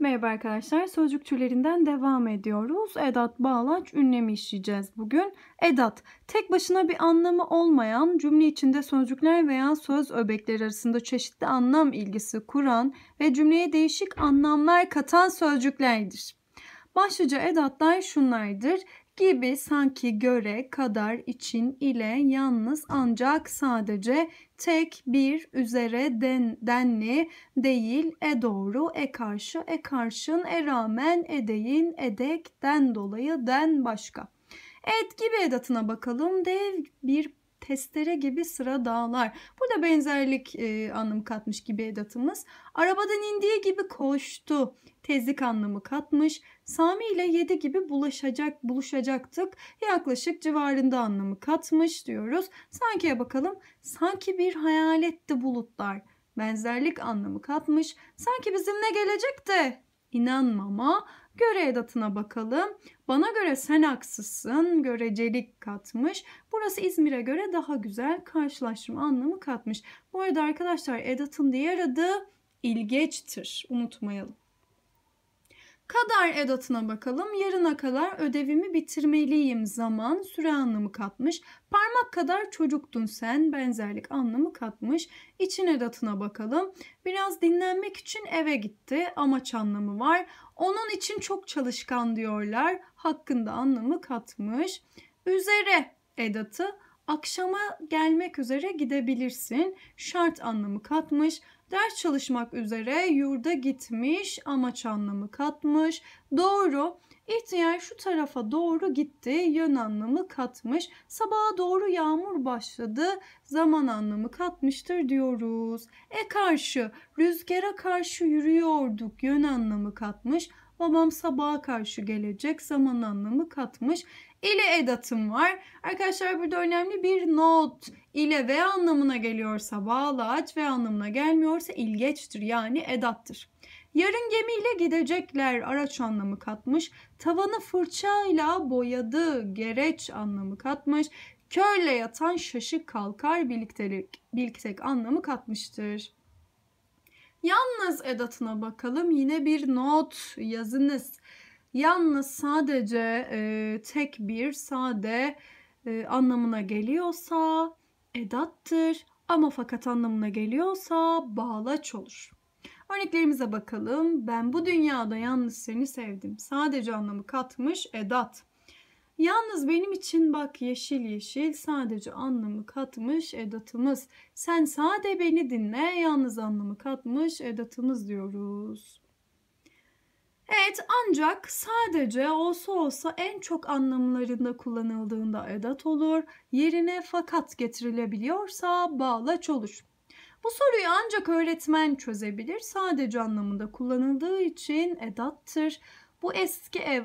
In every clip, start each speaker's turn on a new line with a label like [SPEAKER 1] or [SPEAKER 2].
[SPEAKER 1] Merhaba arkadaşlar, sözcük türlerinden devam ediyoruz. Edat, bağlaç, ünlemi işleyeceğiz bugün. Edat, tek başına bir anlamı olmayan, cümle içinde sözcükler veya söz öbekleri arasında çeşitli anlam ilgisi kuran ve cümleye değişik anlamlar katan sözcüklerdir. Başlıca edatlar şunlardır gibi sanki göre kadar için ile yalnız ancak sadece tek bir üzere den, denli değil e doğru e karşı e karşın e rağmen e edeyin den dolayı den başka. Et gibi edatına bakalım. Dev bir testere gibi sıra dağlar. Burada benzerlik e, anlamı katmış gibi edatımız. Arabadan indiği gibi koştu. Tezlik anlamı katmış. Sami ile yedi gibi bulaşacak, buluşacaktık. Yaklaşık civarında anlamı katmış diyoruz. Sanki'ye bakalım. Sanki bir hayaletti bulutlar. Benzerlik anlamı katmış. Sanki bizimle gelecek de inanmama. Göre edatına bakalım. Bana göre sen haksızsın. Görecelik katmış. Burası İzmir'e göre daha güzel karşılaştırma anlamı katmış. Bu arada arkadaşlar edatın diğer adı ilgeçtir. Unutmayalım. Kadar edatına bakalım. Yarına kadar ödevimi bitirmeliyim. Zaman süre anlamı katmış. Parmak parmak kadar çocuktun sen benzerlik anlamı katmış. İçine edatına bakalım. Biraz dinlenmek için eve gitti. Amaç anlamı var. Onun için çok çalışkan diyorlar. Hakkında anlamı katmış. Üzere edatı akşama gelmek üzere gidebilirsin. Şart anlamı katmış. Ders çalışmak üzere yurda gitmiş, amaç anlamı katmış. Doğru. İhtiyar şu tarafa doğru gitti. Yön anlamı katmış. Sabaha doğru yağmur başladı. Zaman anlamı katmıştır diyoruz. E karşı rüzgara karşı yürüyorduk. Yön anlamı katmış. Babam sabaha karşı gelecek. Zaman anlamı katmış. İle edatım var. Arkadaşlar burada önemli bir not. İle ve anlamına geliyorsa bağlaç ve anlamına gelmiyorsa ilgeçtir yani edattır. Yarın gemiyle gidecekler araç anlamı katmış. Tavanı fırçayla boyadı gereç anlamı katmış. Körle yatan şaşık kalkar birliktelik, birliktek anlamı katmıştır. Yalnız edatına bakalım yine bir not yazınız. Yalnız sadece e, tek bir sade e, anlamına geliyorsa edattır ama fakat anlamına geliyorsa bağlaç olur. Örneklerimize bakalım. Ben bu dünyada yalnız seni sevdim. Sadece anlamı katmış edat. Yalnız benim için bak yeşil yeşil sadece anlamı katmış edatımız. Sen sade beni dinle yalnız anlamı katmış edatımız diyoruz. Evet ancak sadece olsa olsa en çok anlamlarında kullanıldığında edat olur. Yerine fakat getirilebiliyorsa bağlaç olur. Bu soruyu ancak öğretmen çözebilir. Sadece anlamında kullanıldığı için edattır. Bu eski ev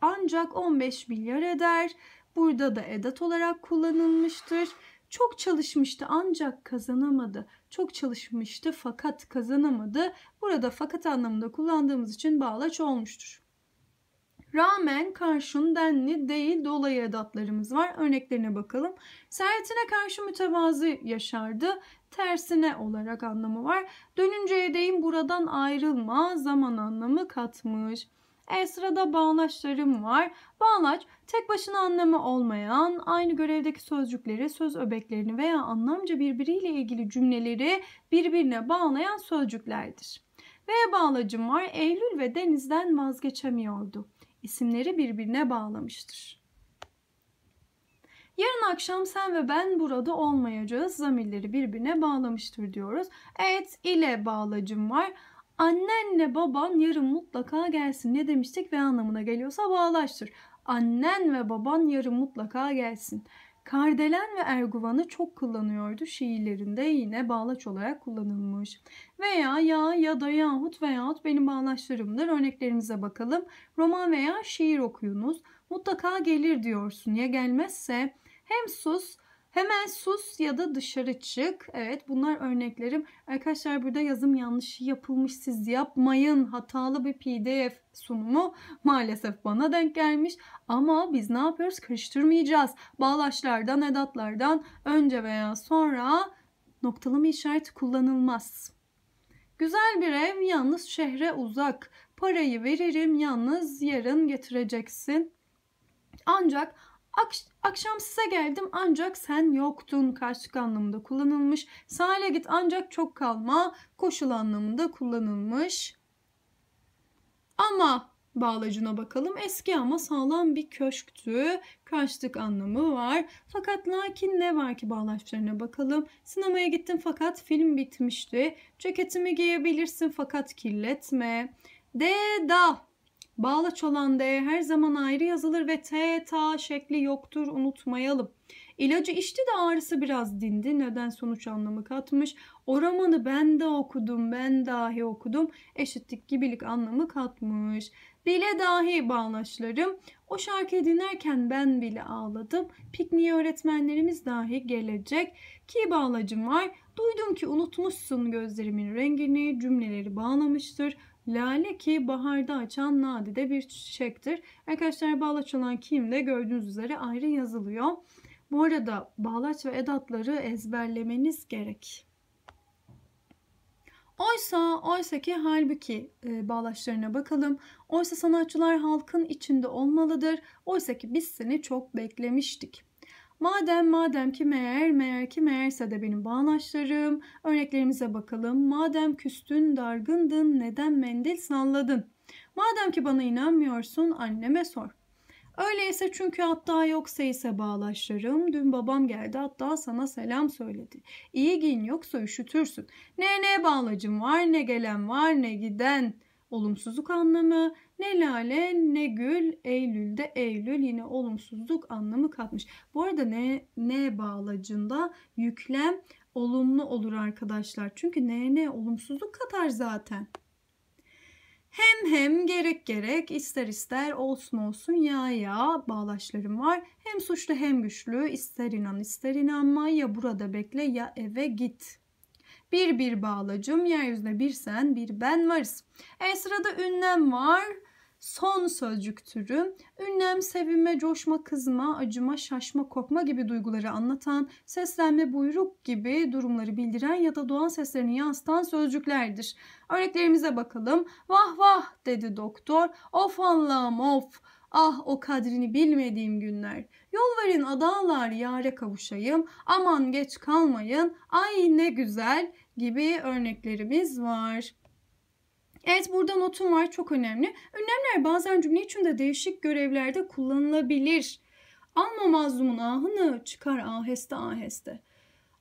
[SPEAKER 1] ancak 15 milyar eder. Burada da edat olarak kullanılmıştır. Çok çalışmıştı ancak kazanamadı. Çok çalışmıştı fakat kazanamadı. Burada fakat anlamında kullandığımız için bağlaç olmuştur. Rağmen karşın denli değil dolayı edatlarımız var. Örneklerine bakalım. Servetine karşı mütevazı yaşardı. Tersine olarak anlamı var. Dönünceye değin buradan ayrılma zaman anlamı katmış. E sırada bağlaçlarım var. Bağlaç tek başına anlamı olmayan aynı görevdeki sözcükleri, söz öbeklerini veya anlamca birbiriyle ilgili cümleleri birbirine bağlayan sözcüklerdir. Ve bağlacım var. Eylül ve denizden vazgeçemiyordu isimleri birbirine bağlamıştır. Yarın akşam sen ve ben burada olmayacağız. Zamirleri birbirine bağlamıştır diyoruz. Evet ile bağlacım var. Annenle baban yarın mutlaka gelsin. Ne demiştik ve anlamına geliyorsa bağlaştır. Annen ve baban yarın mutlaka gelsin. Kardelen ve erguvanı çok kullanıyordu şiirlerinde yine bağlaç olarak kullanılmış. Veya ya ya da yahut veyahut benim bağlaçlarımdır örneklerimize bakalım. Roman veya şiir okuyunuz. Mutlaka gelir diyorsun ya gelmezse hem sus Hemen sus ya da dışarı çık. Evet bunlar örneklerim. Arkadaşlar burada yazım yanlışı yapılmış siz yapmayın. Hatalı bir pdf sunumu maalesef bana denk gelmiş. Ama biz ne yapıyoruz? Karıştırmayacağız. Bağlaçlardan, edatlardan önce veya sonra noktalama işareti kullanılmaz. Güzel bir ev yalnız şehre uzak. Parayı veririm yalnız yarın getireceksin. Ancak Akşam size geldim ancak sen yoktun karşılık anlamında kullanılmış. Sahile git ancak çok kalma koşul anlamında kullanılmış. Ama bağlacına bakalım. Eski ama sağlam bir köşktü. Karşılık anlamı var. Fakat lakin ne var ki bağlaçlarına bakalım. Sinemaya gittim fakat film bitmişti. Ceketimi giyebilirsin fakat kirletme. De Bağlaç olan D her zaman ayrı yazılır ve T, ta şekli yoktur unutmayalım. İlacı içti de ağrısı biraz dindi. Neden sonuç anlamı katmış. O romanı ben de okudum, ben dahi okudum. Eşitlik gibilik anlamı katmış. Bile dahi bağlaçlarım. O şarkıyı dinlerken ben bile ağladım. Pikniğe öğretmenlerimiz dahi gelecek. Ki bağlacım var. Duydum ki unutmuşsun gözlerimin rengini, cümleleri bağlamıştır. Lale ki baharda açan nadide bir çiçektir. Arkadaşlar bağlaç olan kim de gördüğünüz üzere ayrı yazılıyor. Bu arada bağlaç ve edatları ezberlemeniz gerek. Oysa, oysa ki halbuki e, bağlaçlarına bakalım. Oysa sanatçılar halkın içinde olmalıdır. Oysa ki biz seni çok beklemiştik. Madem madem ki meğer meğer ki meğerse de benim bağnaçlarım. Örneklerimize bakalım. Madem küstün dargındın neden mendil salladın? Madem ki bana inanmıyorsun anneme sor. Öyleyse çünkü hatta yoksa ise bağlaşlarım. Dün babam geldi hatta sana selam söyledi. İyi giyin yoksa üşütürsün. Ne ne bağlacım var ne gelen var ne giden. Olumsuzluk anlamı ne lale ne gül Eylül'de Eylül yine olumsuzluk anlamı katmış. Bu arada ne, ne bağlacında yüklem olumlu olur arkadaşlar. Çünkü ne ne olumsuzluk katar zaten. Hem hem gerek gerek ister ister olsun olsun ya ya bağlaçlarım var. Hem suçlu hem güçlü ister inan ister inanma ya burada bekle ya eve git. Bir bir bağlacım yeryüzüne bir sen bir ben varız. E sırada ünlem var son sözcük türü ünlem, sevinme, coşma, kızma, acıma, şaşma, korkma gibi duyguları anlatan, seslenme, buyruk gibi durumları bildiren ya da doğan seslerini yansıtan sözcüklerdir. Örneklerimize bakalım. Vah vah dedi doktor. Of Allah'ım of. Ah o kadrini bilmediğim günler. Yol verin adalar yare kavuşayım. Aman geç kalmayın. Ay ne güzel gibi örneklerimiz var. Evet burada notum var çok önemli. Önlemler bazen cümle içinde değişik görevlerde kullanılabilir. Alma mazlumun ahını çıkar aheste aheste.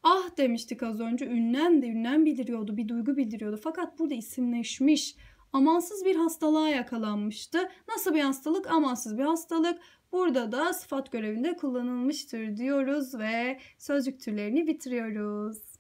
[SPEAKER 1] Ah demiştik az önce ünlem de ünlem bildiriyordu bir duygu bildiriyordu. Fakat burada isimleşmiş amansız bir hastalığa yakalanmıştı. Nasıl bir hastalık? Amansız bir hastalık. Burada da sıfat görevinde kullanılmıştır diyoruz ve sözcük türlerini bitiriyoruz.